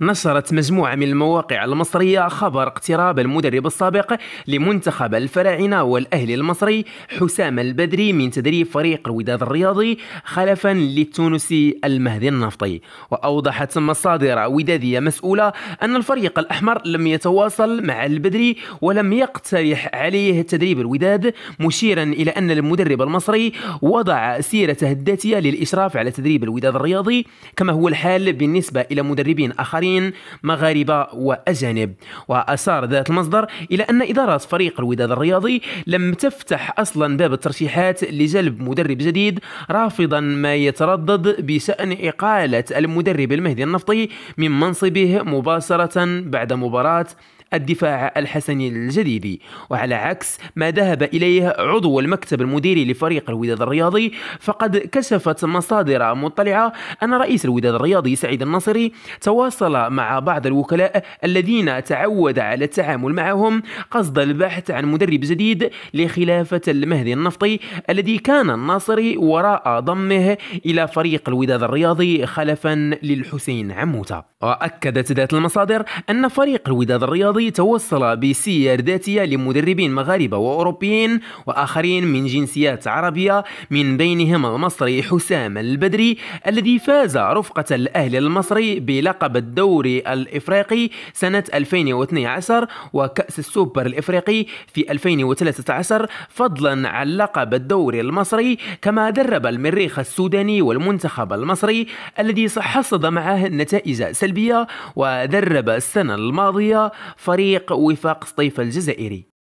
نشرت مجموعة من المواقع المصرية خبر اقتراب المدرب السابق لمنتخب الفراعنة والأهلي المصري حسام البدري من تدريب فريق الوداد الرياضي خلفا للتونسي المهدي النفطي وأوضحت مصادر ودادية مسؤولة أن الفريق الأحمر لم يتواصل مع البدري ولم يقترح عليه تدريب الوداد مشيرا إلى أن المدرب المصري وضع سيرته الذاتية للإشراف على تدريب الوداد الرياضي كما هو الحال بالنسبة إلى مدربين آخرين آخرين مغاربة وأجانب وأشار ذات المصدر إلى أن إدارة فريق الوداد الرياضي لم تفتح أصلا باب الترشيحات لجلب مدرب جديد رافضا ما يتردد بشأن إقالة المدرب المهدي النفطي من منصبه مباشرة بعد مباراة الدفاع الحسني الجديدي وعلى عكس ما ذهب إليه عضو المكتب المديري لفريق الوداد الرياضي فقد كشفت مصادر مطلعة أن رئيس الوداد الرياضي سعيد الناصري تواصل مع بعض الوكلاء الذين تعود على التعامل معهم قصد البحث عن مدرب جديد لخلافة المهدي النفطي الذي كان الناصري وراء ضمه إلى فريق الوداد الرياضي خلفا للحسين عموتة وأكدت ذات المصادر أن فريق الوداد الرياضي توصل بسير ذاتية لمدربين مغاربة وأوروبيين وآخرين من جنسيات عربية من بينهم المصري حسام البدري الذي فاز رفقة الأهلي المصري بلقب الدوري الإفريقي سنة 2012 وكأس السوبر الإفريقي في 2013 فضلا عن لقب الدوري المصري كما درب المريخ السوداني والمنتخب المصري الذي حصد معه نتائج سلبية ودرب السنة الماضية فريق وفاق سطيف الجزائري